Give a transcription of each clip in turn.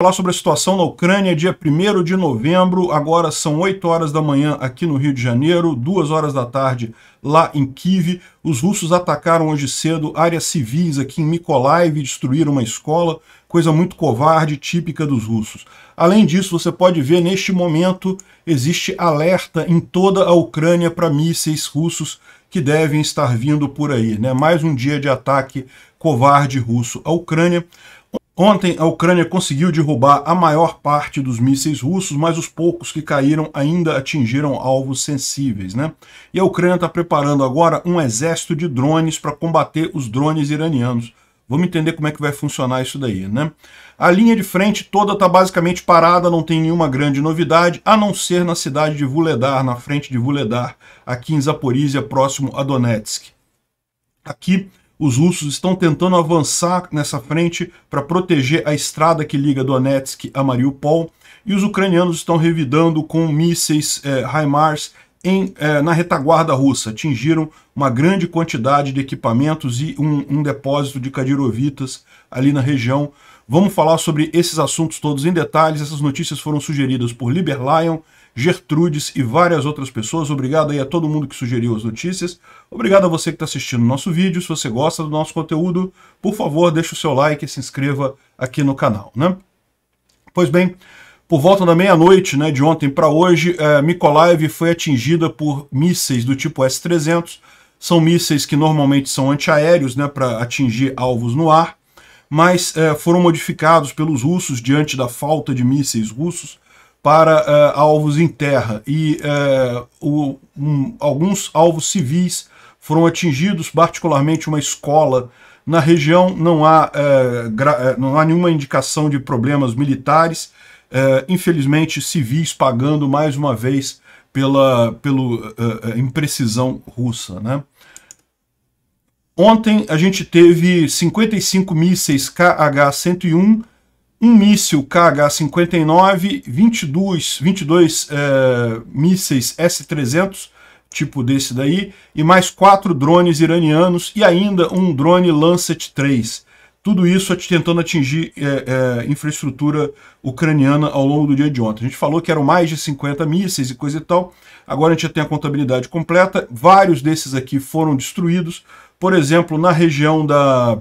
falar sobre a situação na Ucrânia, dia 1 de novembro, agora são 8 horas da manhã aqui no Rio de Janeiro, 2 horas da tarde lá em Kiev. Os russos atacaram hoje cedo áreas civis aqui em Mykolaiv e destruíram uma escola, coisa muito covarde, típica dos russos. Além disso, você pode ver neste momento existe alerta em toda a Ucrânia para mísseis russos que devem estar vindo por aí, né? Mais um dia de ataque covarde russo à Ucrânia. Ontem, a Ucrânia conseguiu derrubar a maior parte dos mísseis russos, mas os poucos que caíram ainda atingiram alvos sensíveis. Né? E a Ucrânia está preparando agora um exército de drones para combater os drones iranianos. Vamos entender como é que vai funcionar isso daí, né? A linha de frente toda está basicamente parada, não tem nenhuma grande novidade, a não ser na cidade de Vuledar, na frente de Vuledar, aqui em Zaporizhia, próximo a Donetsk. Aqui os russos estão tentando avançar nessa frente para proteger a estrada que liga Donetsk a Mariupol, e os ucranianos estão revidando com mísseis eh, HIMARS em, eh, na retaguarda russa, atingiram uma grande quantidade de equipamentos e um, um depósito de Kadirovitas ali na região. Vamos falar sobre esses assuntos todos em detalhes. Essas notícias foram sugeridas por Liber Lion, Gertrudes e várias outras pessoas. Obrigado aí a todo mundo que sugeriu as notícias. Obrigado a você que está assistindo o nosso vídeo. Se você gosta do nosso conteúdo, por favor, deixe o seu like e se inscreva aqui no canal. Né? Pois bem, por volta da meia-noite né, de ontem para hoje, é, Mykolaiv foi atingida por mísseis do tipo S-300. São mísseis que normalmente são antiaéreos né, para atingir alvos no ar, mas é, foram modificados pelos russos diante da falta de mísseis russos para é, alvos em terra. E é, o, um, alguns alvos civis foram atingidos, particularmente uma escola na região. Não há, é, é, não há nenhuma indicação de problemas militares, é, infelizmente, civis pagando mais uma vez pela pelo, é, é imprecisão russa. Né? Ontem a gente teve 55 mísseis KH-101, um míssil KH-59, 22, 22 é, mísseis S-300, tipo desse daí, e mais quatro drones iranianos e ainda um drone Lancet 3. Tudo isso tentando atingir é, é, infraestrutura ucraniana ao longo do dia de ontem. A gente falou que eram mais de 50 mísseis e coisa e tal. Agora a gente já tem a contabilidade completa. Vários desses aqui foram destruídos. Por exemplo, na região da,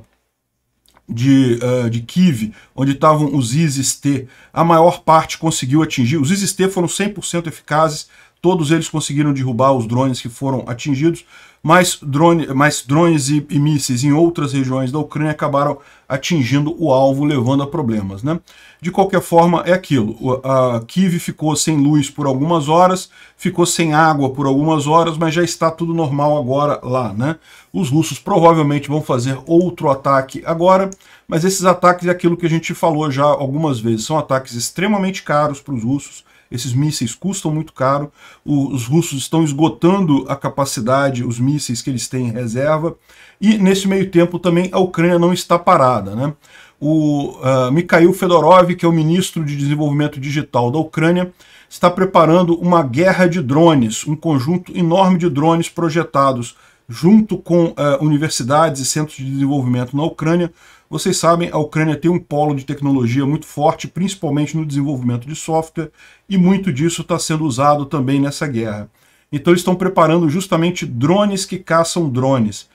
de, uh, de Kiev, onde estavam os ISIS-T, a maior parte conseguiu atingir. Os ISIS-T foram 100% eficazes, todos eles conseguiram derrubar os drones que foram atingidos mais, drone, mais drones e, e mísseis em outras regiões da Ucrânia acabaram atingindo o alvo, levando a problemas. Né? De qualquer forma, é aquilo. A Kiev ficou sem luz por algumas horas, ficou sem água por algumas horas, mas já está tudo normal agora lá. Né? Os russos provavelmente vão fazer outro ataque agora, mas esses ataques é aquilo que a gente falou já algumas vezes. São ataques extremamente caros para os russos, esses mísseis custam muito caro. O, os russos estão esgotando a capacidade, os mísseis que eles têm em reserva. E nesse meio tempo também a Ucrânia não está parada. Né? O uh, Mikhail Fedorov, que é o ministro de Desenvolvimento Digital da Ucrânia, está preparando uma guerra de drones, um conjunto enorme de drones projetados junto com uh, universidades e centros de desenvolvimento na Ucrânia. Vocês sabem, a Ucrânia tem um polo de tecnologia muito forte, principalmente no desenvolvimento de software, e muito disso está sendo usado também nessa guerra. Então eles estão preparando justamente drones que caçam drones.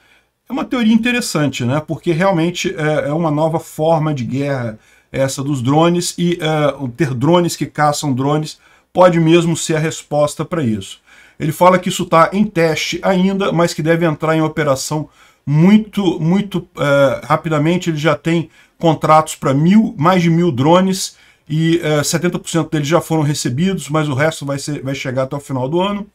É uma teoria interessante, né? porque realmente é, é uma nova forma de guerra essa dos drones, e uh, ter drones que caçam drones pode mesmo ser a resposta para isso. Ele fala que isso está em teste ainda, mas que deve entrar em operação muito, muito é, rapidamente. Ele já tem contratos para mil, mais de mil drones e 70% é, deles já foram recebidos, mas o resto vai, ser, vai chegar até o final do ano.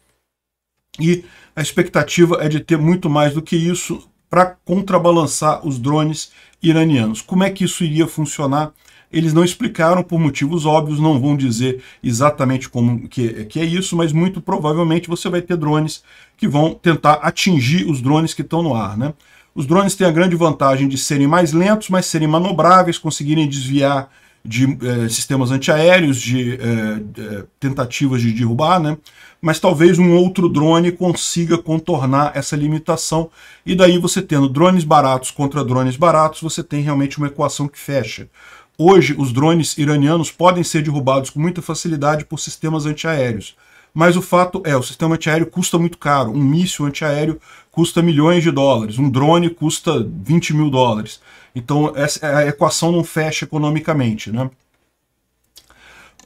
E a expectativa é de ter muito mais do que isso para contrabalançar os drones iranianos. Como é que isso iria funcionar? Eles não explicaram por motivos óbvios, não vão dizer exatamente como que, que é isso, mas muito provavelmente você vai ter drones que vão tentar atingir os drones que estão no ar, né? Os drones têm a grande vantagem de serem mais lentos, mas serem manobráveis, conseguirem desviar de eh, sistemas antiaéreos, de eh, eh tentativas de derrubar, né? mas talvez um outro drone consiga contornar essa limitação, e daí você tendo drones baratos contra drones baratos, você tem realmente uma equação que fecha. Hoje, os drones iranianos podem ser derrubados com muita facilidade por sistemas antiaéreos. Mas o fato é, o sistema antiaéreo custa muito caro. Um míssil antiaéreo custa milhões de dólares. Um drone custa 20 mil dólares. Então, essa, a equação não fecha economicamente. Né?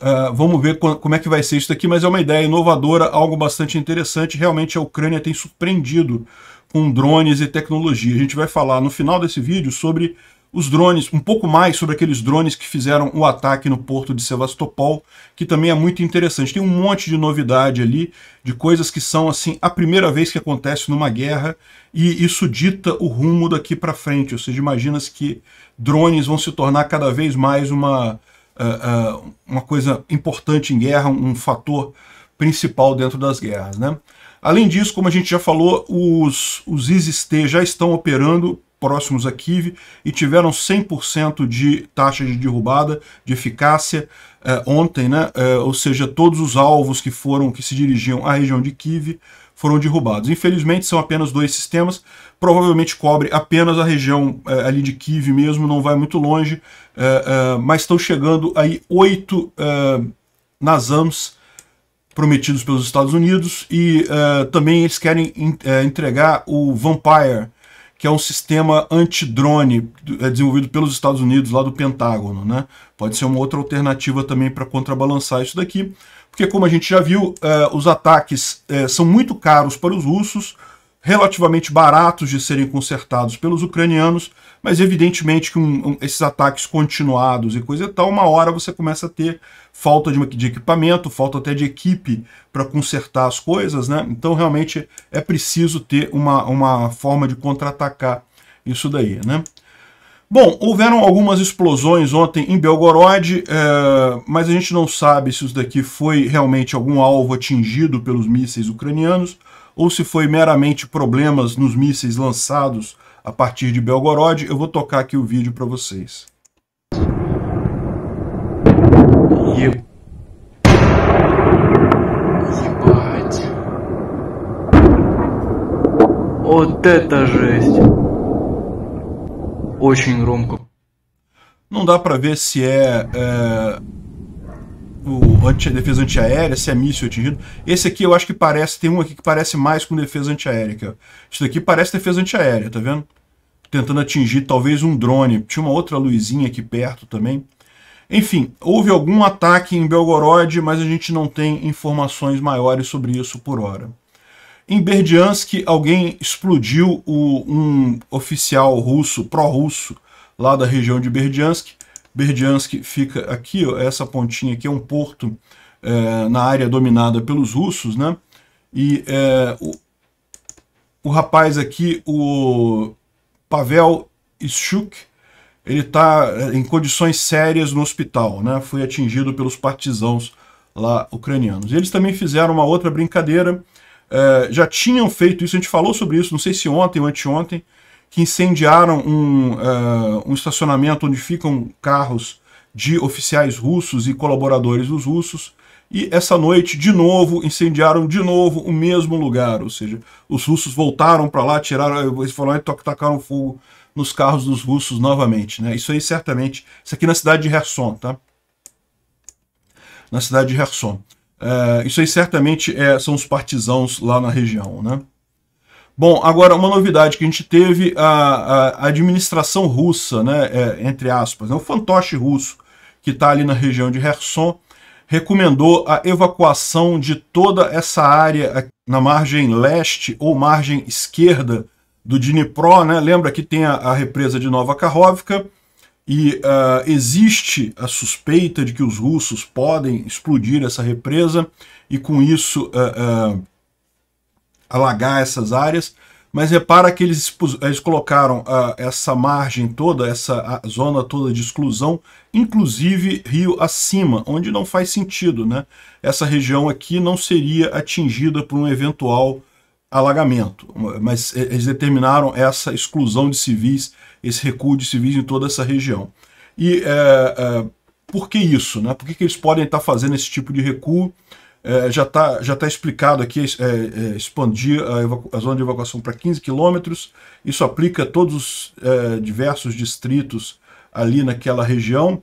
Uh, vamos ver como é que vai ser isso daqui, mas é uma ideia inovadora, algo bastante interessante. Realmente a Ucrânia tem surpreendido com drones e tecnologia. A gente vai falar no final desse vídeo sobre os drones, um pouco mais sobre aqueles drones que fizeram o ataque no porto de Sevastopol, que também é muito interessante. Tem um monte de novidade ali, de coisas que são assim a primeira vez que acontece numa guerra e isso dita o rumo daqui para frente. Ou seja, -se que drones vão se tornar cada vez mais uma, uh, uh, uma coisa importante em guerra, um fator principal dentro das guerras, né? Além disso, como a gente já falou, os, os ISIS-T já estão operando próximos a Kiev e tiveram 100% de taxa de derrubada, de eficácia eh, ontem, né? Eh, ou seja, todos os alvos que foram que se dirigiam à região de Kiev foram derrubados. Infelizmente são apenas dois sistemas, provavelmente cobre apenas a região eh, ali de Kiev mesmo, não vai muito longe, eh, eh, mas estão chegando aí oito eh, Nazams prometidos pelos Estados Unidos e também eles querem entregar o Vampire que é um sistema antidrone é desenvolvido pelos Estados Unidos, lá do Pentágono. Né? Pode ser uma outra alternativa também para contrabalançar isso daqui, porque como a gente já viu, eh, os ataques eh, são muito caros para os russos, relativamente baratos de serem consertados pelos ucranianos, mas evidentemente que um, um, esses ataques continuados e coisa e tal, uma hora você começa a ter falta de, de equipamento, falta até de equipe para consertar as coisas, né? Então realmente é preciso ter uma, uma forma de contra-atacar isso daí, né? Bom, houveram algumas explosões ontem em Belgorod, é, mas a gente não sabe se isso daqui foi realmente algum alvo atingido pelos mísseis ucranianos ou se foi meramente problemas nos mísseis lançados a partir de Belgorod, eu vou tocar aqui o vídeo para vocês. Yeah. Очень громко. Não dá para ver se é, é o anti, defesa antiaérea, se é míssil atingido. Esse aqui eu acho que parece, tem um aqui que parece mais com defesa antiaérea. Aqui, ó. Isso daqui parece defesa antiaérea, tá vendo? Tentando atingir talvez um drone. Tinha uma outra luzinha aqui perto também. Enfim, houve algum ataque em Belgorod, mas a gente não tem informações maiores sobre isso por hora. Em Berdiansk, alguém explodiu o, um oficial russo, pró-russo, lá da região de Berdiansk, Berdiansk fica aqui, ó, essa pontinha aqui é um porto é, na área dominada pelos russos, né? E é, o, o rapaz aqui, o Pavel Ischuk, ele está é, em condições sérias no hospital, né? Foi atingido pelos partisãos lá ucranianos. Eles também fizeram uma outra brincadeira, é, já tinham feito isso, a gente falou sobre isso, não sei se ontem ou anteontem, que incendiaram um, uh, um estacionamento onde ficam carros de oficiais russos e colaboradores dos russos. E essa noite, de novo, incendiaram de novo o mesmo lugar. Ou seja, os russos voltaram para lá, tiraram, eles foram lá e tacaram fogo nos carros dos russos novamente. Né? Isso aí certamente. Isso aqui na cidade de Kherson, tá? Na cidade de Kherson. Uh, isso aí certamente é, são os partisãos lá na região, né? Bom, agora uma novidade que a gente teve, a, a administração russa, né, é, entre aspas, né, o fantoche russo que está ali na região de Kherson, recomendou a evacuação de toda essa área na margem leste ou margem esquerda do Dnipro, né? Lembra que tem a, a represa de Nova Karovka e uh, existe a suspeita de que os russos podem explodir essa represa e com isso uh, uh, alagar essas áreas, mas repara que eles, eles colocaram ah, essa margem toda, essa zona toda de exclusão, inclusive rio acima, onde não faz sentido, né? Essa região aqui não seria atingida por um eventual alagamento, mas eles determinaram essa exclusão de civis, esse recuo de civis em toda essa região. E é, é, por que isso? Né? Por que, que eles podem estar fazendo esse tipo de recuo? É, já está já tá explicado aqui é, é, expandir a, a, zona de evacuação para 15 quilômetros. Isso aplica a todos os é, diversos distritos ali naquela região.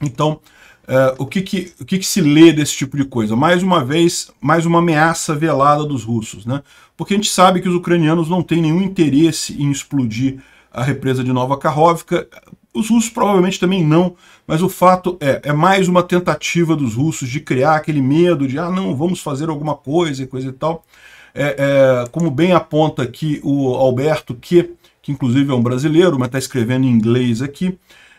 Então, é, o, que, que, o que, que se lê desse tipo de coisa? Mais uma vez, mais uma ameaça velada dos russos. Né? Porque a gente sabe que os ucranianos não têm nenhum interesse em explodir a represa de Nova Karhovka. Os russos provavelmente também não, mas o fato é, é mais uma tentativa dos russos de criar aquele medo de, ah, não, vamos fazer alguma coisa e coisa e tal. É, é, como bem aponta aqui o Alberto que, que inclusive é um brasileiro, mas está escrevendo em inglês aqui,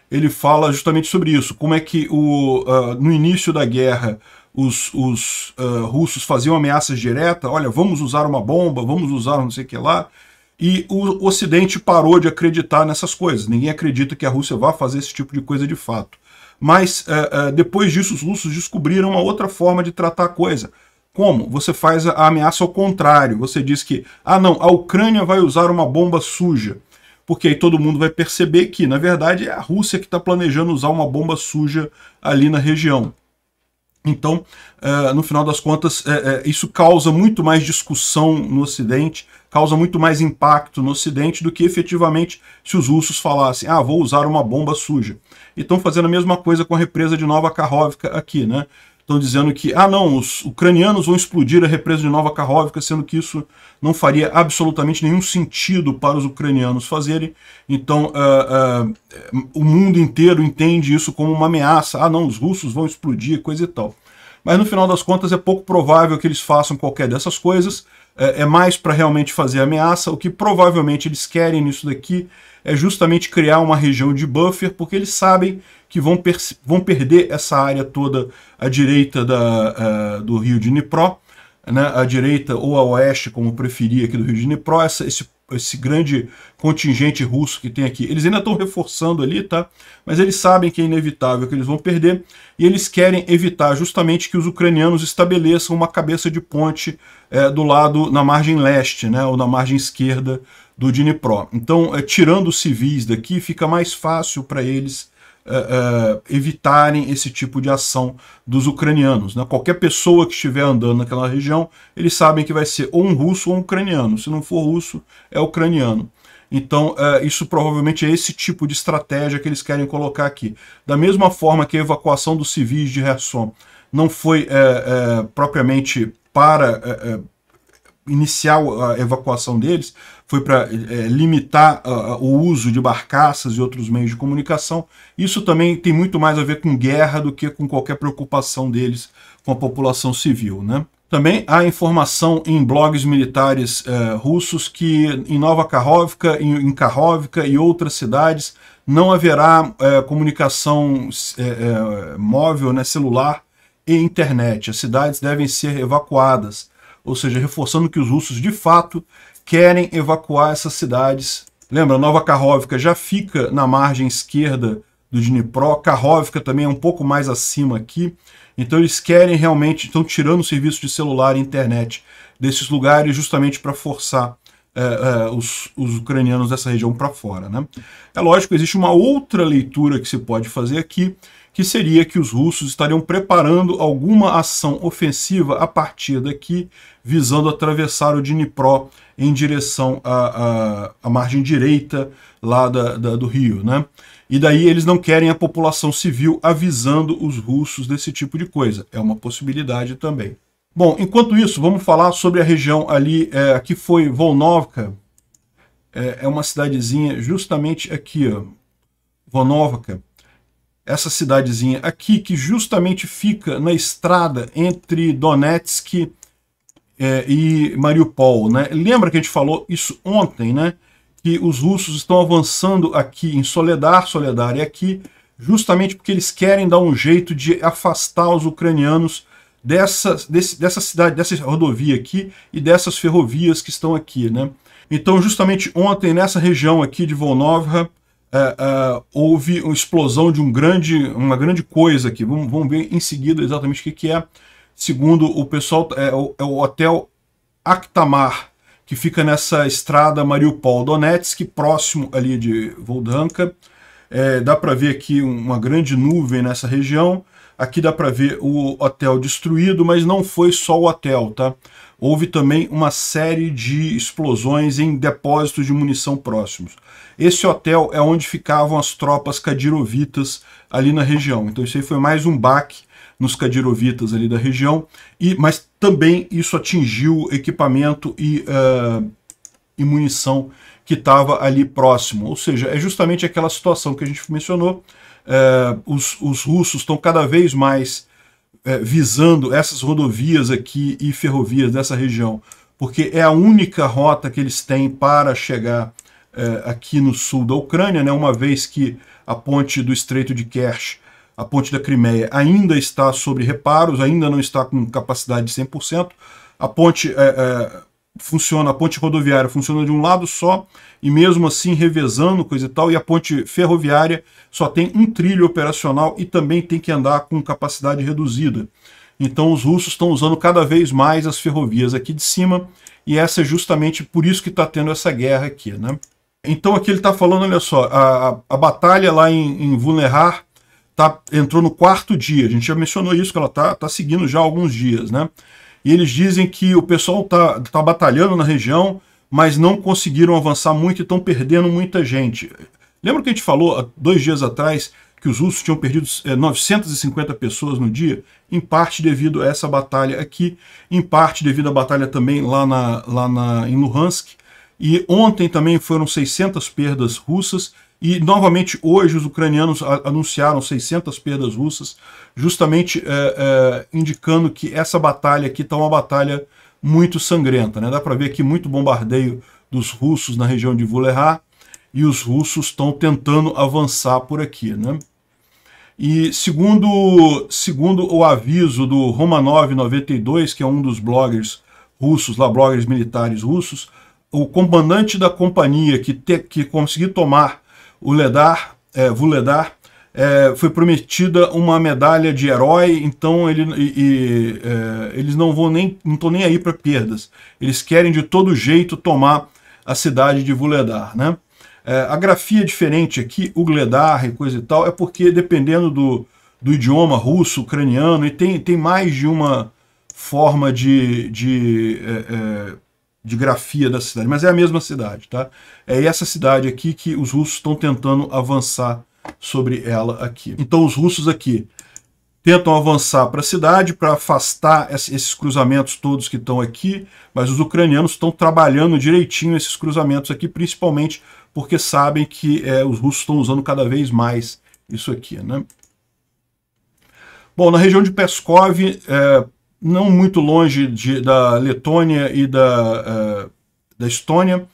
ele fala justamente sobre isso, como é que o, uh, no início da guerra os, os uh, russos faziam ameaças diretas, olha, vamos usar uma bomba, vamos usar não sei o que lá, e o Ocidente parou de acreditar nessas coisas. Ninguém acredita que a Rússia vá fazer esse tipo de coisa de fato. Mas eh, eh, depois disso, os russos descobriram uma outra forma de tratar a coisa. Como? Você faz a ameaça ao contrário. Você diz que, ah, não, a Ucrânia vai usar uma bomba suja. Porque aí todo mundo vai perceber que, na verdade, é a Rússia que está planejando usar uma bomba suja ali na região. Então, eh, no final das contas, eh, eh, isso causa muito mais discussão no Ocidente, causa muito mais impacto no Ocidente do que efetivamente se os russos falassem, ah, vou usar uma bomba suja. E estão fazendo a mesma coisa com a represa de Nova Karhovka aqui, né? estão dizendo que, ah não, os ucranianos vão explodir a represa de Nova Karhovka, sendo que isso não faria absolutamente nenhum sentido para os ucranianos fazerem. Então uh, uh, o mundo inteiro entende isso como uma ameaça. Ah não, os russos vão explodir, coisa e tal. Mas no final das contas é pouco provável que eles façam qualquer dessas coisas, é, é mais para realmente fazer ameaça. O que provavelmente eles querem nisso daqui é justamente criar uma região de buffer, porque eles sabem que vão, per vão perder essa área toda à direita da, uh, do rio de Dnipro, né, à direita ou a oeste, como preferir aqui do rio de Dnipro, essa, esse esse grande contingente russo que tem aqui. Eles ainda estão reforçando ali, tá? Mas eles sabem que é inevitável, que eles vão perder, e eles querem evitar justamente que os ucranianos estabeleçam uma cabeça de ponte é, do lado, na margem leste, né? Ou na margem esquerda do Dnipro. Então, é, tirando os civis daqui, fica mais fácil para eles uh, uh, evitarem esse tipo de ação dos ucranianos. Né? Qualquer pessoa que estiver andando naquela região, eles sabem que vai ser ou um russo ou um ucraniano. Se não for russo, é ucraniano. Então, é, isso provavelmente é esse tipo de estratégia que eles querem colocar aqui. Da mesma forma que a evacuação dos civis de Kherson não foi é, é, propriamente para é, iniciar a evacuação deles, foi para é, limitar uh, o uso de barcaças e outros meios de comunicação. Isso também tem muito mais a ver com guerra do que com qualquer preocupação deles com a população civil. Né? Também há informação em blogs militares é, russos que em Nova Karhovka, em, em Karhovka e outras cidades não haverá é, comunicação é, móvel, né, celular e internet. As cidades devem ser evacuadas, ou seja, reforçando que os russos de fato querem evacuar essas cidades. Lembra, Nova Karhovka já fica na margem esquerda do Dnipro, Karhovka também é um pouco mais acima aqui. Então eles querem realmente, estão tirando o serviço de celular e internet desses lugares justamente para forçar é, é, os, os, ucranianos dessa região para fora. Né? É lógico, existe uma outra leitura que se pode fazer aqui, que seria que os russos estariam preparando alguma ação ofensiva a partir daqui, visando atravessar o Dnipro em direção à, à, à margem direita lá da, da, do rio. Né? E daí eles não querem a população civil avisando os russos desse tipo de coisa. É uma possibilidade também. Bom, enquanto isso, vamos falar sobre a região ali, é, aqui foi Volnovka, é, é, uma cidadezinha justamente aqui, ó, Volnovka, essa cidadezinha aqui que justamente fica na estrada entre Donetsk é, e Mariupol, né? Lembra que a gente falou isso ontem, né? Que os russos estão avançando aqui em Soledar, Soledar é aqui, justamente porque eles querem dar um jeito de afastar os ucranianos dessa, desse, dessa cidade, dessa rodovia aqui e dessas ferrovias que estão aqui, né? Então, justamente ontem, nessa região aqui de Volnovra, é, é, houve uma explosão de um grande, uma grande coisa aqui. Vamos, vamos ver em seguida exatamente o que, que é. Segundo o pessoal, é, é o, é o, hotel Actamar, que fica nessa estrada Mariupol-Donetsk, próximo ali de Voldanka. É, dá para ver aqui uma grande nuvem nessa região. Aqui dá para ver o hotel destruído, mas não foi só o hotel, tá? Houve também uma série de explosões em depósitos de munição próximos. Esse hotel é onde ficavam as tropas cadirovitas ali na região. Então isso aí foi mais um baque nos cadirovitas ali da região, e, mas também isso atingiu equipamento e, uh, e munição que estava ali próximo. Ou seja, é justamente aquela situação que a gente mencionou é, os, os russos estão cada vez mais é, visando essas rodovias aqui e ferrovias dessa região, porque é a única rota que eles têm para chegar é, aqui no sul da Ucrânia, né, uma vez que a ponte do Estreito de Kerch, a ponte da Crimeia, ainda está sob reparos, ainda não está com capacidade de 100%, a ponte funciona, a ponte rodoviária funciona de um lado só, e mesmo assim revezando coisa e tal, e a ponte ferroviária só tem um trilho operacional e também tem que andar com capacidade reduzida. Então os russos estão usando cada vez mais as ferrovias aqui de cima, e essa é justamente por isso que está tendo essa guerra aqui. Né? Então aqui ele está falando, olha só, a, a, batalha lá em, em Vulnerar tá, entrou no quarto dia, a gente já mencionou isso, que ela está tá seguindo já alguns dias, né? E eles dizem que o pessoal está tá batalhando na região, mas não conseguiram avançar muito e estão perdendo muita gente. Lembra que a gente falou dois dias atrás que os russos tinham perdido é, 950 pessoas no dia? Em parte devido a essa batalha aqui, em parte devido à batalha também lá, na, lá na, em Luhansk. E ontem também foram 600 perdas russas e, novamente, hoje os ucranianos anunciaram 600 perdas russas, justamente é, é, indicando que essa batalha aqui está uma batalha muito sangrenta. Né? Dá para ver aqui muito bombardeio dos russos na região de Vuleha, e os russos estão tentando avançar por aqui. Né? E segundo, segundo o aviso do Romanov92, que é um dos bloggers russos, lá bloggers militares russos, o comandante da companhia que, te, que conseguiu tomar o Ledar, é, Vuledar, é, foi prometida uma medalha de herói, então ele, e, e, é, eles não vão nem não estão nem aí para perdas. Eles querem de todo jeito tomar a cidade de Vuledar, né? É, a grafia é diferente aqui, Ugledar e coisa e tal, é porque dependendo do, do idioma russo, ucraniano, e tem, tem mais de uma forma de, de é, é de grafia da cidade, mas é a mesma cidade, tá? É essa cidade aqui que os russos estão tentando avançar sobre ela aqui. Então os russos aqui tentam avançar para a cidade para afastar esses cruzamentos todos que estão aqui, mas os ucranianos estão trabalhando direitinho esses cruzamentos aqui, principalmente porque sabem que é, os russos estão usando cada vez mais isso aqui, né? Bom, na região de Peskov, é, não muito longe de, da Letônia e da, uh, da Estônia,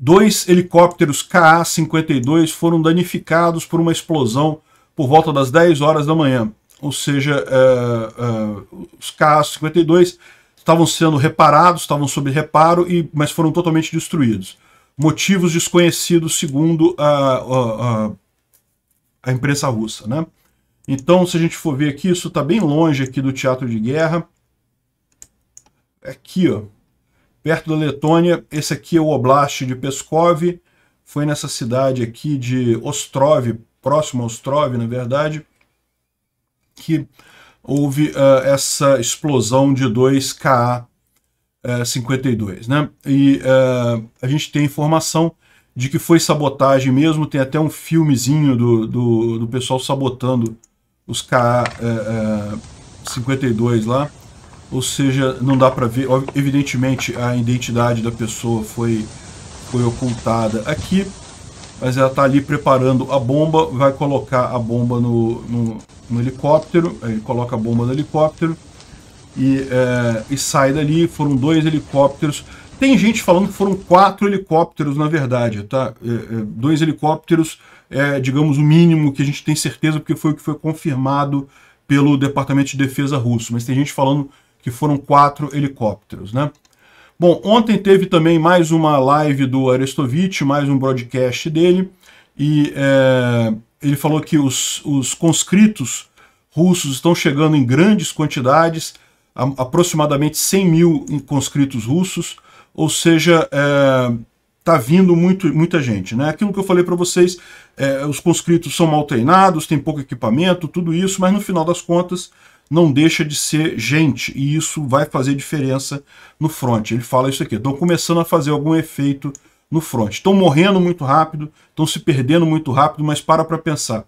dois helicópteros KA-52 foram danificados por uma explosão por volta das 10 horas da manhã. Ou seja, uh, uh, os KA-52 estavam sendo reparados, estavam sob reparo, e, mas foram totalmente destruídos. Motivos desconhecidos, segundo a, a, a imprensa russa. Né? Então, se a gente for ver aqui, isso está bem longe aqui do teatro de guerra aqui, ó, perto da Letônia. Esse aqui é o Oblast de Peskov. Foi nessa cidade aqui de Ostrov, próximo a Ostrov, na verdade, que houve uh, essa explosão de dois KA-52. Uh, né? E uh, a gente tem informação de que foi sabotagem mesmo, tem até um filmezinho do, do, do pessoal sabotando os KA-52 eh, eh, lá ou seja, não dá para ver. Evidentemente, a identidade da pessoa foi, foi ocultada aqui, mas ela está ali preparando a bomba, vai colocar a bomba no, no, no helicóptero, ele coloca a bomba no helicóptero e, é, e sai dali. Foram dois helicópteros. Tem gente falando que foram quatro helicópteros, na verdade, tá? É, é, dois helicópteros é, digamos, o mínimo que a gente tem certeza, porque foi o que foi confirmado pelo Departamento de Defesa russo. Mas tem gente falando que foram quatro helicópteros, né? Bom, ontem teve também mais uma live do Arestovitch, mais um broadcast dele, e é, ele falou que os, os, conscritos russos estão chegando em grandes quantidades, a, aproximadamente 100 mil conscritos russos, ou seja, está é, tá vindo muito, muita gente. Né? Aquilo que eu falei para vocês, é, os conscritos são mal treinados, têm pouco equipamento, tudo isso, mas no final das contas não deixa de ser gente, e isso vai fazer diferença no front. Ele fala isso aqui, estão começando a fazer algum efeito no front. Estão morrendo muito rápido, estão se perdendo muito rápido, mas para para pensar.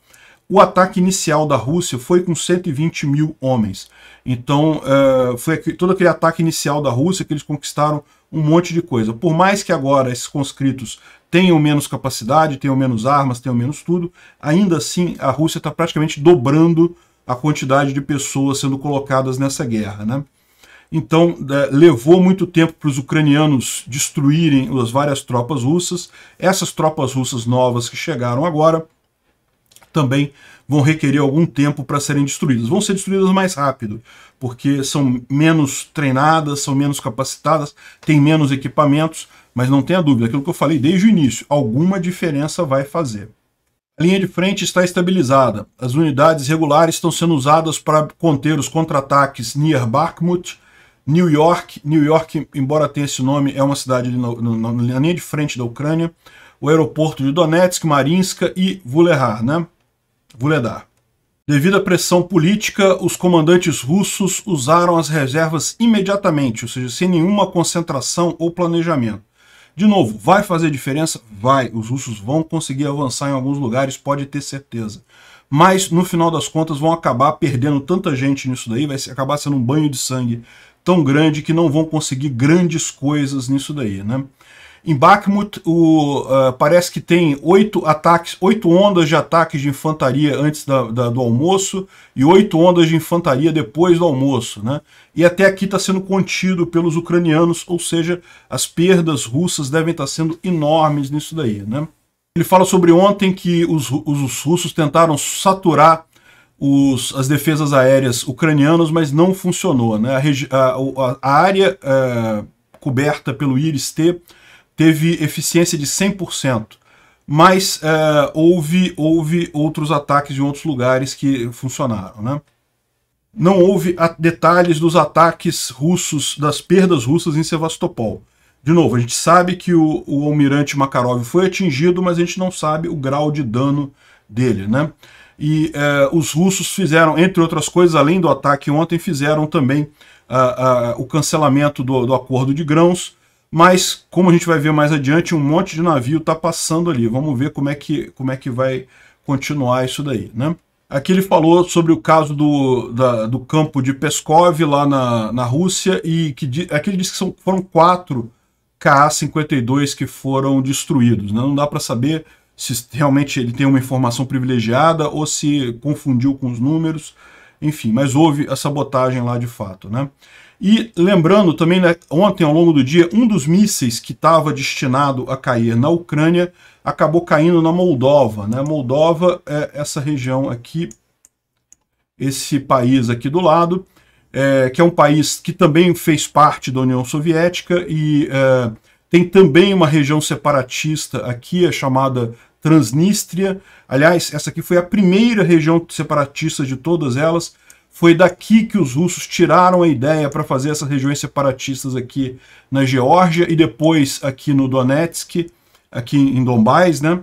O ataque inicial da Rússia foi com 120 mil homens. Então, eh, foi todo aquele ataque inicial da Rússia que eles conquistaram um monte de coisa. Por mais que agora esses conscritos tenham menos capacidade, tenham menos armas, tenham menos tudo, ainda assim a Rússia está praticamente dobrando a quantidade de pessoas sendo colocadas nessa guerra. Né? Então, é, levou muito tempo para os ucranianos destruírem as várias tropas russas. Essas tropas russas novas que chegaram agora também vão requerer algum tempo para serem destruídas. Vão ser destruídas mais rápido, porque são menos treinadas, são menos capacitadas, têm menos equipamentos, mas não tenha dúvida, aquilo que eu falei desde o início, alguma diferença vai fazer. A linha de frente está estabilizada. As unidades regulares estão sendo usadas para conter os contra-ataques near Bakhmut, New York. New York, embora tenha esse nome, é uma cidade na linha de frente da Ucrânia. O aeroporto de Donetsk, Marinska e Vulehar, né? Vuledar. Devido à pressão política, os comandantes russos usaram as reservas imediatamente, ou seja, sem nenhuma concentração ou planejamento. De novo, vai fazer diferença? Vai. Os russos vão conseguir avançar em alguns lugares, pode ter certeza. Mas, no final das contas, vão acabar perdendo tanta gente nisso daí, vai acabar sendo um banho de sangue tão grande que não vão conseguir grandes coisas nisso daí, né? Em Bakhmut, o, uh, parece que tem oito ataques, oito ondas de ataques de infantaria antes da, da, do almoço e oito ondas de infantaria depois do almoço. Né? E até aqui está sendo contido pelos ucranianos, ou seja, as perdas russas devem estar tá sendo enormes nisso daí. Né? Ele fala sobre ontem que os, os, os russos tentaram saturar os, as defesas aéreas ucranianas, mas não funcionou. Né? A, a, a área eh, coberta pelo Iris-T teve eficiência de 100%, mas é, houve, houve outros ataques em outros lugares que funcionaram. Né? Não houve detalhes dos ataques russos, das perdas russas em Sevastopol. De novo, a gente sabe que o, o almirante Makarov foi atingido, mas a gente não sabe o grau de dano dele. Né? E é, os russos fizeram, entre outras coisas, além do ataque ontem, fizeram também uh, o cancelamento do, do acordo de grãos, mas, como a gente vai ver mais adiante, um monte de navio está passando ali. Vamos ver como é, que, como é que vai continuar isso daí. Né? Aqui ele falou sobre o caso do, da, do campo de Peskov lá na, na Rússia, e que aqui ele disse que são, foram quatro KA-52 que foram destruídos. Né? Não dá para saber se realmente ele tem uma informação privilegiada ou se confundiu com os números, enfim, mas houve a sabotagem lá de fato. Né? E lembrando também, né, ontem ao longo do dia, um dos mísseis que estava destinado a cair na Ucrânia acabou caindo na Moldova. Né? Moldova é essa região aqui, esse país aqui do lado, é, que é um país que também fez parte da União Soviética e é, tem também uma região separatista aqui, é chamada Transnistria. Aliás, essa aqui foi a primeira região separatista de todas elas, foi daqui que os russos tiraram a ideia para fazer essas regiões separatistas aqui na Geórgia e depois aqui no Donetsk, aqui em Dombás, né?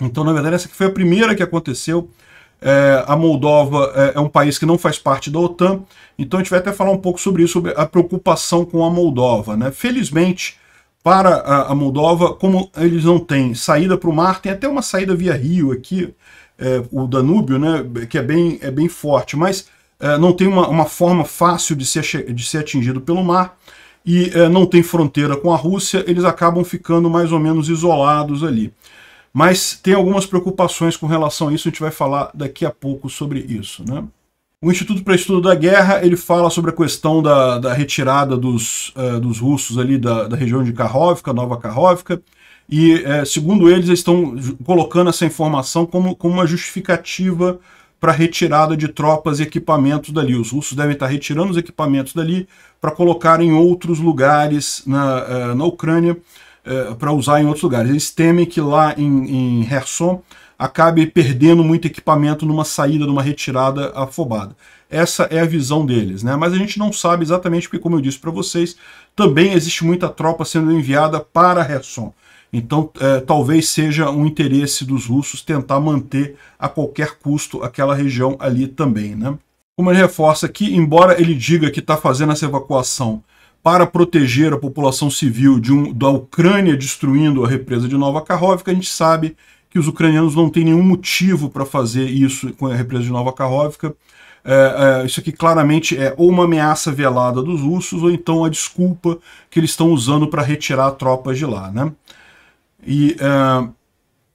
Então, na verdade, essa foi a primeira que aconteceu. É, a Moldova é, é, um país que não faz parte da OTAN, então a gente vai até falar um pouco sobre isso, sobre a preocupação com a Moldova. Né? Felizmente, para a, a Moldova, como eles não têm saída para o mar, tem até uma saída via rio aqui, é, o Danúbio, né, que é bem, é bem forte, mas é, não tem uma, uma, forma fácil de ser, de ser atingido pelo mar e é, não tem fronteira com a Rússia, eles acabam ficando mais ou menos isolados ali. Mas tem algumas preocupações com relação a isso, a gente vai falar daqui a pouco sobre isso. Né? O Instituto para Estudo da Guerra ele fala sobre a questão da, da retirada dos, uh, dos russos ali da, da região de Karhovka, Nova Karhovka, e, é, segundo eles, eles estão colocando essa informação como, como uma justificativa para retirada de tropas e equipamentos dali. Os russos devem estar retirando os equipamentos dali para colocar em outros lugares na, é, na Ucrânia, é, para usar em outros lugares. Eles temem que lá em, em Herson acabe perdendo muito equipamento numa saída, numa retirada afobada. Essa é a visão deles, né? Mas a gente não sabe exatamente porque, como eu disse para vocês, também existe muita tropa sendo enviada para Herson. Então, é, talvez seja um interesse dos russos tentar manter a qualquer custo aquela região ali também. Né? Como ele reforça que, embora ele diga que está fazendo essa evacuação para proteger a população civil de um, da Ucrânia destruindo a represa de Nova Karhovka, a gente sabe que os ucranianos não têm nenhum motivo para fazer isso com a represa de Nova Karhovka. É, é, isso aqui claramente é ou uma ameaça velada dos russos ou então a desculpa que eles estão usando para retirar tropas de lá. Né? E uh,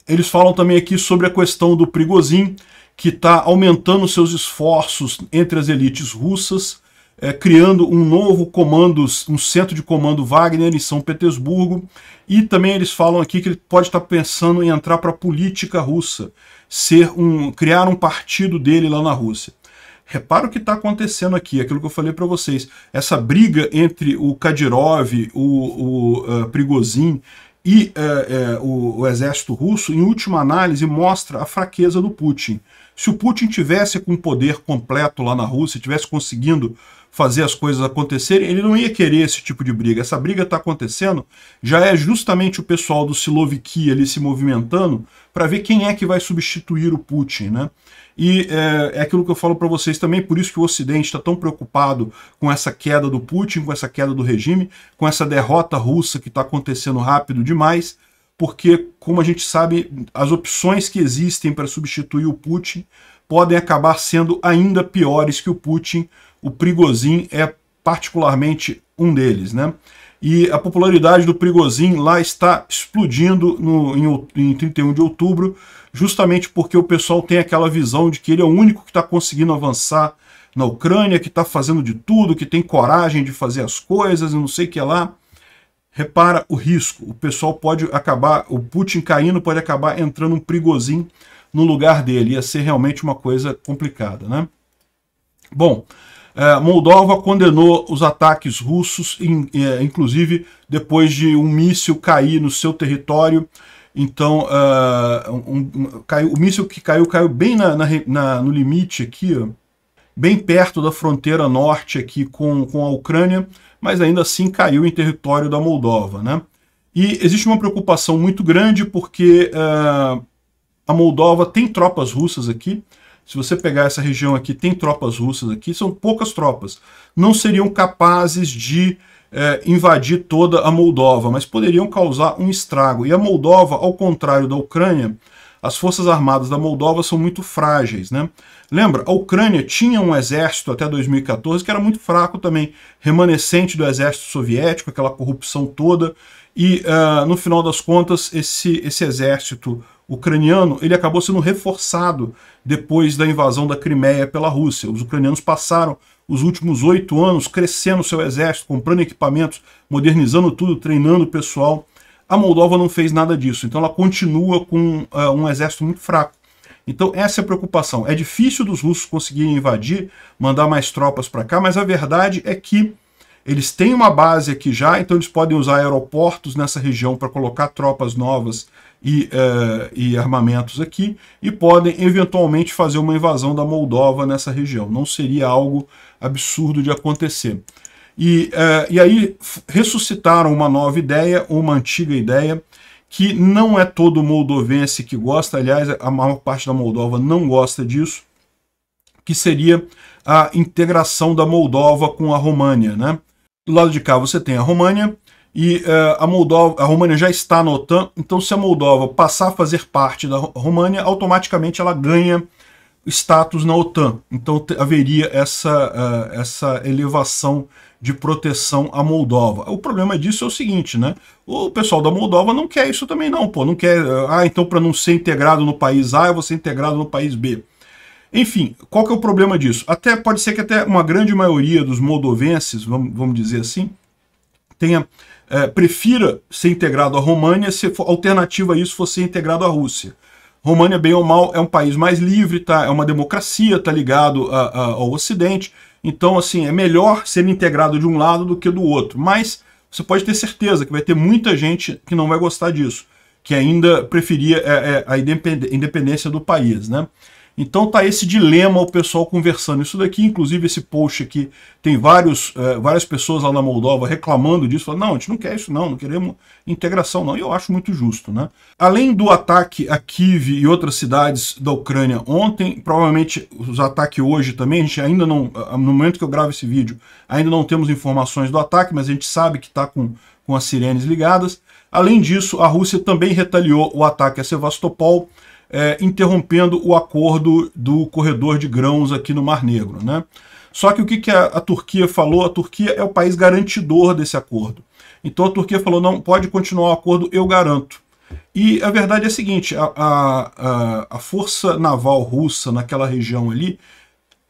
eles falam também aqui sobre a questão do Prigozhin, que está aumentando seus esforços entre as elites russas, é, criando um novo comando, um centro de comando Wagner em São Petersburgo. E também eles falam aqui que ele pode estar tá pensando em entrar para a política russa, ser um, criar um partido dele lá na Rússia. Repara o que está acontecendo aqui, aquilo que eu falei para vocês. Essa briga entre o Kadyrov, o, o uh, Prigozhin e é, é, o, o exército russo, em última análise, mostra a fraqueza do Putin. Se o Putin tivesse com o poder completo lá na Rússia, tivesse conseguindo fazer as coisas acontecerem, ele não ia querer esse tipo de briga. Essa briga está acontecendo, já é justamente o pessoal do Siloviki ali se movimentando para ver quem é que vai substituir o Putin, né? E é, é aquilo que eu falo para vocês também, por isso que o Ocidente está tão preocupado com essa queda do Putin, com essa queda do regime, com essa derrota russa que está acontecendo rápido demais, porque, como a gente sabe, as opções que existem para substituir o Putin podem acabar sendo ainda piores que o Putin. O Prigozhin é particularmente um deles, né? E a popularidade do Prigozhin lá está explodindo no, em, em 31 de outubro, justamente porque o pessoal tem aquela visão de que ele é o único que está conseguindo avançar na Ucrânia, que está fazendo de tudo, que tem coragem de fazer as coisas e não sei o que lá. Repara o risco. O pessoal pode acabar, o Putin caindo pode acabar entrando um prigozinho no lugar dele. Ia ser realmente uma coisa complicada, né? Bom, é, Moldova condenou os ataques russos, é, inclusive depois de um míssil cair no seu território. Então, uh, um, um, caiu, o míssil que caiu, caiu bem na, na, na, no limite aqui, bem perto da fronteira norte aqui com, com a Ucrânia mas ainda assim caiu em território da Moldova. Né? E existe uma preocupação muito grande porque uh, a Moldova tem tropas russas aqui. Se você pegar essa região aqui, tem tropas russas aqui, são poucas tropas. Não seriam capazes de eh, invadir toda a Moldova, mas poderiam causar um estrago. E a Moldova, ao contrário da Ucrânia, as forças armadas da Moldova são muito frágeis. Né? Lembra, a Ucrânia tinha um exército até 2014 que era muito fraco também, remanescente do exército soviético, aquela corrupção toda, e uh, no final das contas esse, esse exército ucraniano ele acabou sendo reforçado depois da invasão da Crimeia pela Rússia. Os ucranianos passaram os últimos oito anos crescendo seu exército, comprando equipamentos, modernizando tudo, treinando o pessoal. A Moldova não fez nada disso, então ela continua com uh, um exército muito fraco. Então essa é a preocupação. É difícil dos russos conseguirem invadir, mandar mais tropas para cá, mas a verdade é que eles têm uma base aqui já, então eles podem usar aeroportos nessa região para colocar tropas novas e, uh, e, armamentos aqui, e podem eventualmente fazer uma invasão da Moldova nessa região. Não seria algo absurdo de acontecer. E, uh, e aí ressuscitaram uma nova ideia, uma antiga ideia, que não é todo moldovense que gosta, aliás, a maior parte da Moldova não gosta disso, que seria a integração da Moldova com a România. Né? Do lado de cá você tem a România, e uh, a, Moldova, a România já está na OTAN, então se a Moldova passar a fazer parte da România, automaticamente ela ganha status na OTAN. Então haveria essa, uh, essa elevação de proteção à Moldova. O problema disso é o seguinte, né? O pessoal da Moldova não quer isso também não, pô, não quer, ah, então para não ser integrado no país A, eu vou ser integrado no país B. Enfim, qual que é o problema disso? Até pode ser que até uma grande maioria dos moldovenses, vamos, vamos dizer assim, tenha é, prefira ser integrado à România se for, alternativa a isso fosse ser integrado à Rússia. România, bem ou mal, é um país mais livre, tá? é uma democracia, está ligado a, a, ao Ocidente, então, assim, é melhor ser integrado de um lado do que do outro. Mas você pode ter certeza que vai ter muita gente que não vai gostar disso, que ainda preferia é, é, a independência do país, né? Então tá esse dilema o pessoal conversando. Isso daqui, inclusive esse post aqui, tem vários, eh, várias pessoas lá na Moldova reclamando disso, falando, não, a gente não quer isso não, não queremos integração não, e eu acho muito justo. né? Além do ataque a Kiev e outras cidades da Ucrânia ontem, provavelmente os ataques hoje também, a gente ainda não, ah, no momento que eu gravo esse vídeo, ainda não temos informações do ataque, mas a gente sabe que está com, com as sirenes ligadas. Além disso, a Rússia também retaliou o ataque a Sevastopol, é, interrompendo o acordo do corredor de grãos aqui no Mar Negro. Né? Só que o que, que a, a Turquia falou? A Turquia é o país garantidor desse acordo. Então a Turquia falou, não, pode continuar o acordo, eu garanto. E a verdade é a seguinte, a, a, a força naval russa naquela região ali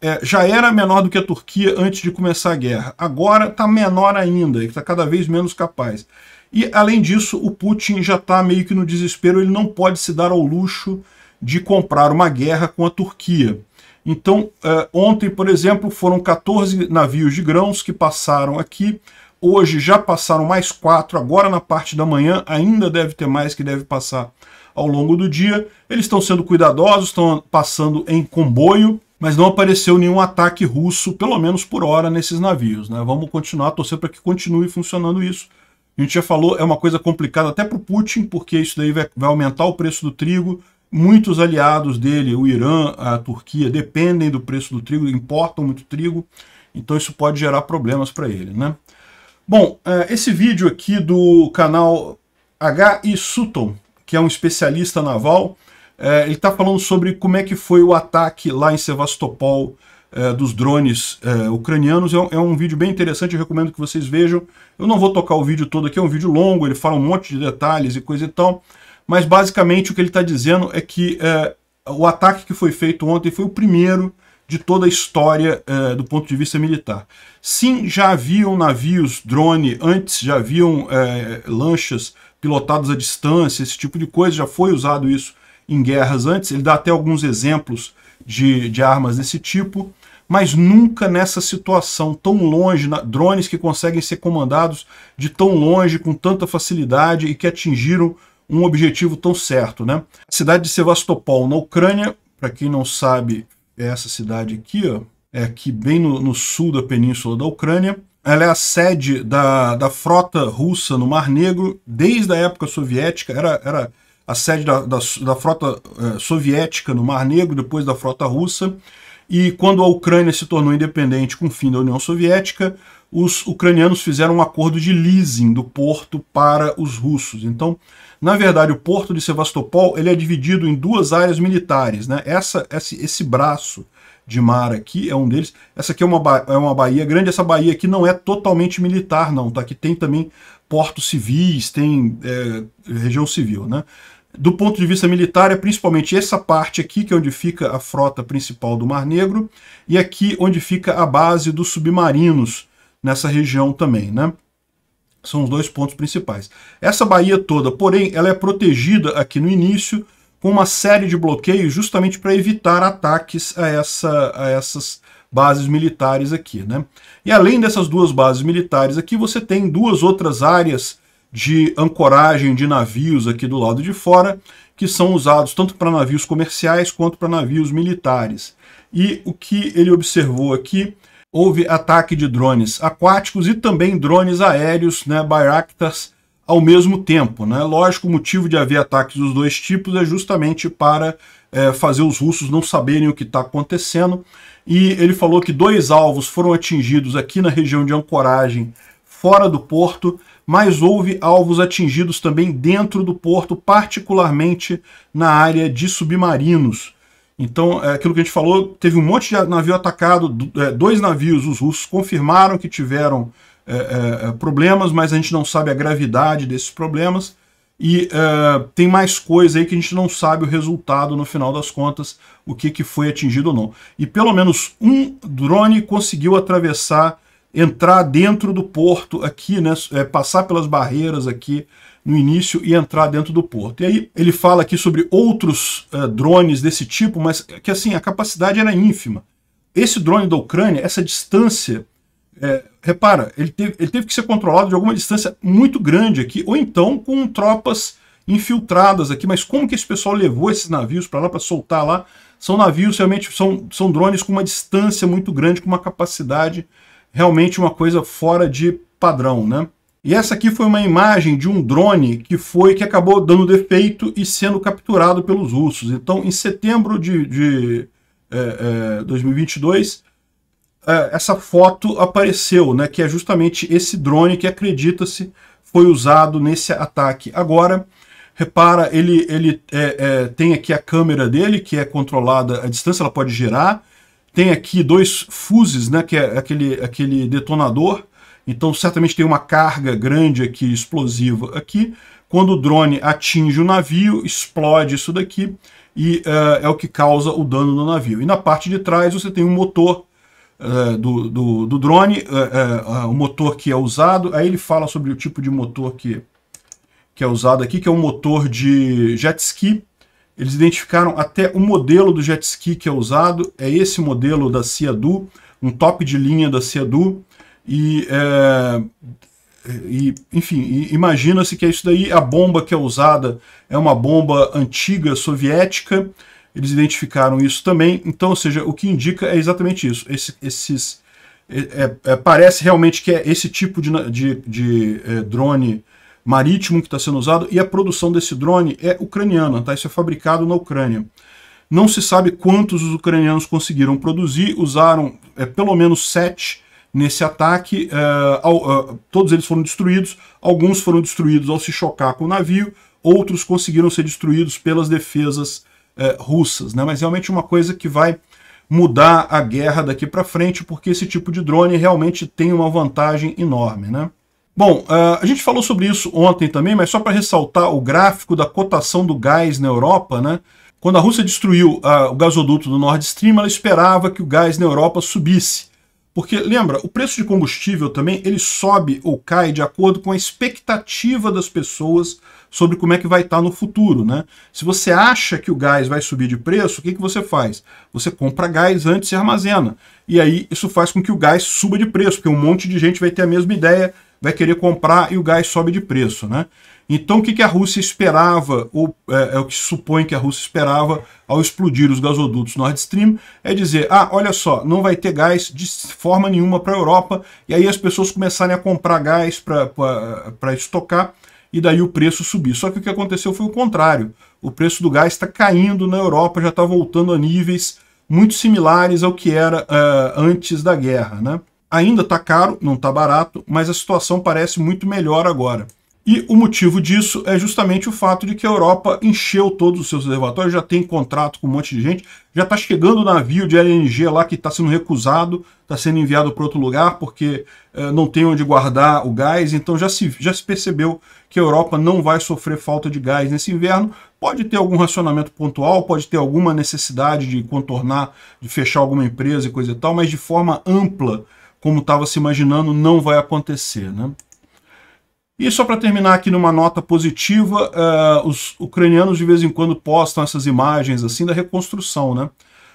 é, já era menor do que a Turquia antes de começar a guerra. Agora está menor ainda, está cada vez menos capaz. E, além disso, o Putin já está meio que no desespero, ele não pode se dar ao luxo de comprar uma guerra com a Turquia. Então, é, ontem, por exemplo, foram 14 navios de grãos que passaram aqui, hoje já passaram mais quatro, agora na parte da manhã ainda deve ter mais que deve passar ao longo do dia. Eles estão sendo cuidadosos, estão passando em comboio, mas não apareceu nenhum ataque russo, pelo menos por hora, nesses navios. Né? Vamos continuar torcendo torcer para que continue funcionando isso. A gente já falou, é uma coisa complicada até para o Putin, porque isso daí vai, vai aumentar o preço do trigo. Muitos aliados dele, o Irã, a Turquia, dependem do preço do trigo, importam muito trigo, então isso pode gerar problemas para ele. Né? Bom, é, esse vídeo aqui do canal H.I. Sutton, que é um especialista naval, é, ele está falando sobre como é que foi o ataque lá em Sevastopol é, dos drones é, ucranianos. É, é um, vídeo bem interessante, eu recomendo que vocês vejam. Eu não vou tocar o vídeo todo aqui, é um vídeo longo, ele fala um monte de detalhes e coisa e tal. Mas basicamente o que ele está dizendo é que é, o ataque que foi feito ontem foi o primeiro de toda a história é, do ponto de vista militar. Sim, já haviam navios drone antes, já haviam lanchas pilotadas à distância, esse tipo de coisa, já foi usado isso em guerras antes, ele dá até alguns exemplos de, de armas desse tipo, mas nunca nessa situação tão longe, na, drones que conseguem ser comandados de tão longe, com tanta facilidade e que atingiram um objetivo tão certo. Né? A cidade de Sevastopol, na Ucrânia, para quem não sabe, é essa cidade aqui, ó, é aqui bem no, no sul da península da Ucrânia, ela é a sede da, da frota russa no Mar Negro desde a época soviética, era, era a sede da, da, da frota eh, soviética no Mar Negro, depois da frota russa. E quando a Ucrânia se tornou independente com o fim da União Soviética, os ucranianos fizeram um acordo de leasing do porto para os russos. Então, na verdade, o porto de Sevastopol ele é dividido em duas áreas militares. Né? Essa, esse, esse braço de mar aqui é um deles. Essa aqui é uma, é uma baía grande. Essa baía aqui não é totalmente militar, não. Tá? Aqui tem também portos civis, tem é, região civil. Né? Do ponto de vista militar, é principalmente essa parte aqui, que é onde fica a frota principal do Mar Negro, e aqui onde fica a base dos submarinos, nessa região também, né? São os dois pontos principais. Essa baía toda, porém, ela é protegida aqui no início com uma série de bloqueios justamente para evitar ataques a, essa, a essas bases militares aqui, né? E além dessas duas bases militares aqui, você tem duas outras áreas de ancoragem de navios aqui do lado de fora, que são usados tanto para navios comerciais quanto para navios militares. E o que ele observou aqui, houve ataque de drones aquáticos e também drones aéreos, né, Bayraktars, ao mesmo tempo. Né? Lógico, o motivo de haver ataques dos dois tipos é justamente para é, fazer os russos não saberem o que está acontecendo. E ele falou que dois alvos foram atingidos aqui na região de ancoragem fora do porto, mas houve alvos atingidos também dentro do porto, particularmente na área de submarinos. Então, é aquilo que a gente falou, teve um monte de navio atacado, é, dois navios, os russos confirmaram que tiveram é, é, é, problemas, mas a gente não sabe a gravidade desses problemas. E é, tem mais coisa aí que a gente não sabe o resultado no final das contas, o que, que foi atingido ou não. E pelo menos um drone conseguiu atravessar entrar dentro do porto aqui, né, é, passar pelas barreiras aqui no início e entrar dentro do porto. E aí ele fala aqui sobre outros uh, drones desse tipo, mas é que assim, a capacidade era ínfima. Esse drone da Ucrânia, essa distância, é, repara, ele teve, ele teve que ser controlado de alguma distância muito grande aqui, ou então com tropas infiltradas aqui, mas como que esse pessoal levou esses navios para lá, para soltar lá? São navios realmente, são, são drones com uma distância muito grande, com uma capacidade realmente uma coisa fora de padrão, né? E essa aqui foi uma imagem de um drone que foi que acabou dando defeito e sendo capturado pelos russos. Então, em setembro de, de é, é, 2022, é, essa foto apareceu, né? Que é justamente esse drone que acredita-se foi usado nesse ataque. Agora, repara, ele, ele é, é, tem aqui a câmera dele que é controlada à distância, ela pode girar tem aqui dois fuses, né, que é aquele, aquele detonador. Então, certamente tem uma carga grande aqui, explosiva aqui. Quando o drone atinge o navio, explode isso daqui e uh, é o que causa o dano no navio. E na parte de trás você tem um motor uh, do, do, do, drone, uh, o motor que é usado. Aí ele fala sobre o tipo de motor que, que é usado aqui, que é um motor de jet ski. Eles identificaram até o modelo do jet ski que é usado, é esse modelo da Ciadu, um top de linha da Ciadu, e, é, e enfim, imagina-se que é isso daí, a bomba que é usada é uma bomba antiga soviética, eles identificaram isso também, então, ou seja, o que indica é exatamente isso, esse, esses, é, é, é parece realmente que é esse tipo de, de, de é, drone marítimo que está sendo usado e a produção desse drone é ucraniana, tá? Isso é fabricado na Ucrânia. Não se sabe quantos os ucranianos conseguiram produzir, usaram é, pelo menos sete nesse ataque. É, ao, é, todos eles foram destruídos, alguns foram destruídos ao se chocar com o navio, outros conseguiram ser destruídos pelas defesas é, russas. Né? Mas realmente uma coisa que vai mudar a guerra daqui para frente, porque esse tipo de drone realmente tem uma vantagem enorme. Né? Bom, ah, a gente falou sobre isso ontem também, mas só para ressaltar o gráfico da cotação do gás na Europa, né? Quando a Rússia destruiu ah, o gasoduto do Nord Stream, ela esperava que o gás na Europa subisse. Porque, lembra, o preço de combustível também ele sobe ou cai de acordo com a expectativa das pessoas sobre como é que vai estar tá no futuro. Né? Se você acha que o gás vai subir de preço, o que, que você faz? Você compra gás antes e armazena. E aí isso faz com que o gás suba de preço, porque um monte de gente vai ter a mesma ideia vai né, querer comprar e o gás sobe de preço. Né? Então, o que, que a Rússia esperava, ou é, é, o que supõe que a Rússia esperava ao explodir os gasodutos Nord Stream, é dizer: ah, olha só, não vai ter gás de forma nenhuma para a Europa, e aí as pessoas começarem a comprar gás para estocar e daí o preço subir. Só que o que aconteceu foi o contrário. O preço do gás está caindo na Europa, já está voltando a níveis muito similares ao que era uh, antes da guerra. Né? Ainda está caro, não está barato, mas a situação parece muito melhor agora. E o motivo disso é justamente o fato de que a Europa encheu todos os seus reservatórios, já tem contrato com um monte de gente, já está chegando o navio de LNG lá que está sendo recusado, está sendo enviado para outro lugar porque eh, não tem onde guardar o gás, então já se, já se percebeu que a Europa não vai sofrer falta de gás nesse inverno. Pode ter algum racionamento pontual, pode ter alguma necessidade de contornar, de fechar alguma empresa e coisa e tal, mas de forma ampla como estava se imaginando, não vai acontecer. Né? E só para terminar aqui numa nota positiva, uh, os ucranianos de vez em quando postam essas imagens assim da reconstrução, né?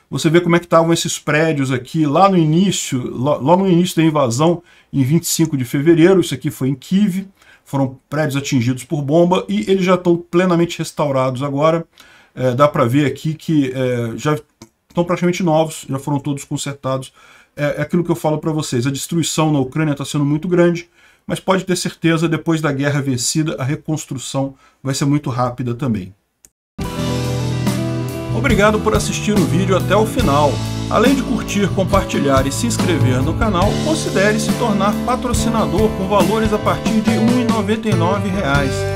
Você vê como é que estavam esses prédios aqui lá no início, logo no início da invasão, em 25 de fevereiro, isso aqui foi em Kiev, foram prédios atingidos por bomba e eles já estão plenamente restaurados agora. Eh, dá para ver aqui que eh, já estão praticamente novos, já foram todos consertados é, é, aquilo que eu falo para vocês. A destruição na Ucrânia está sendo muito grande, mas pode ter certeza, depois da guerra vencida, a reconstrução vai ser muito rápida também. Obrigado por assistir o vídeo até o final. Além de curtir, compartilhar e se inscrever no canal, considere se tornar patrocinador com valores a partir de R$ 1,99